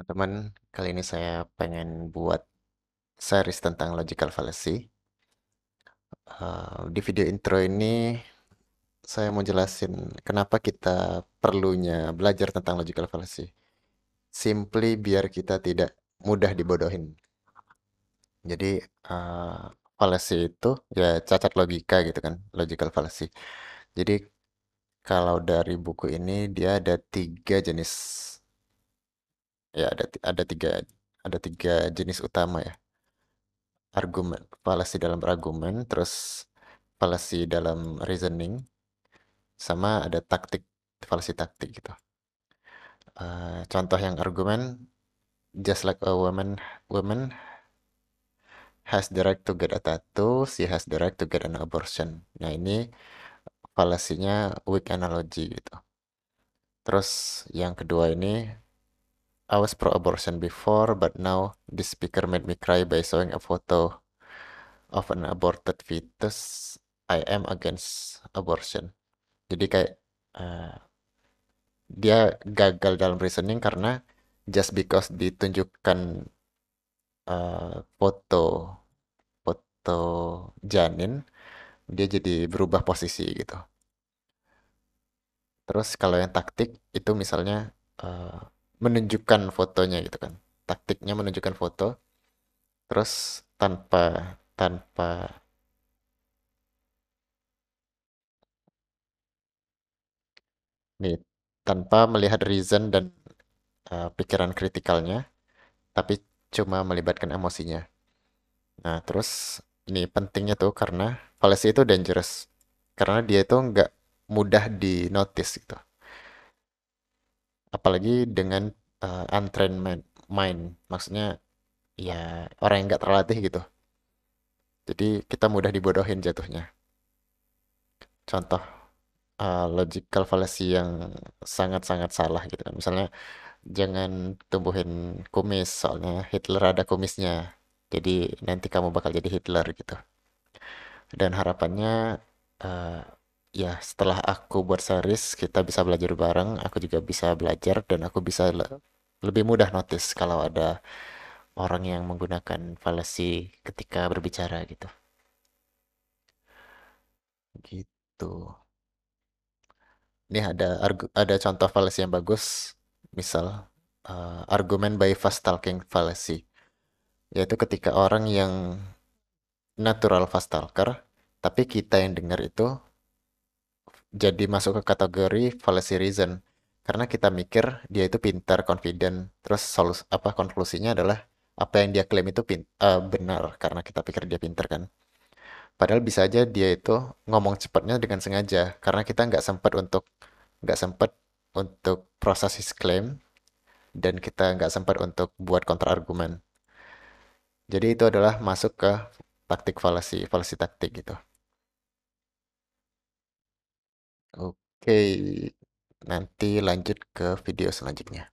teman-teman, kali ini saya pengen buat series tentang logical fallacy. Uh, di video intro ini, saya mau jelasin kenapa kita perlunya belajar tentang logical fallacy. Simply biar kita tidak mudah dibodohin. Jadi, uh, fallacy itu ya cacat logika gitu kan, logical fallacy. Jadi, kalau dari buku ini, dia ada tiga jenis Ya, ada ada tiga ada tiga jenis utama ya. Argumen falasi dalam argumen, terus falasi dalam reasoning, sama ada taktik, falasi taktik gitu. uh, contoh yang argumen, "Just like a woman woman has the right to get a tattoo, she has the right to get an abortion." Nah, ini falasinya weak analogy gitu. Terus yang kedua ini I was pro-abortion before, but now this speaker made me cry by showing a photo of an aborted fetus. I am against abortion. Jadi kayak uh, dia gagal dalam reasoning karena just because ditunjukkan uh, foto foto janin, dia jadi berubah posisi gitu. Terus kalau yang taktik itu misalnya uh, menunjukkan fotonya gitu kan taktiknya menunjukkan foto terus tanpa tanpa nih tanpa melihat reason dan uh, pikiran kritikalnya tapi cuma melibatkan emosinya nah terus ini pentingnya tuh karena fallacy itu dangerous karena dia itu nggak mudah di notice gitu apalagi dengan uh, untrained mind maksudnya ya orang yang nggak terlatih gitu jadi kita mudah dibodohin jatuhnya contoh uh, logical fallacy yang sangat-sangat salah gitu kan misalnya jangan tumbuhin kumis soalnya Hitler ada kumisnya jadi nanti kamu bakal jadi Hitler gitu dan harapannya uh, ya setelah aku buat series kita bisa belajar bareng aku juga bisa belajar dan aku bisa le lebih mudah notice kalau ada orang yang menggunakan falasi ketika berbicara gitu gitu ini ada ada contoh falasi yang bagus misal uh, argumen by fast talking falasi. yaitu ketika orang yang natural fast talker tapi kita yang dengar itu jadi masuk ke kategori fallacy reason karena kita mikir dia itu pintar, confident, terus solus apa konklusinya adalah apa yang dia klaim itu pin, uh, benar karena kita pikir dia pintar kan. Padahal bisa aja dia itu ngomong cepatnya dengan sengaja karena kita nggak sempat untuk nggak sempat untuk proses his claim dan kita nggak sempat untuk buat kontra argumen. Jadi itu adalah masuk ke taktik falasi, falasi taktik gitu. Oke, nanti lanjut ke video selanjutnya.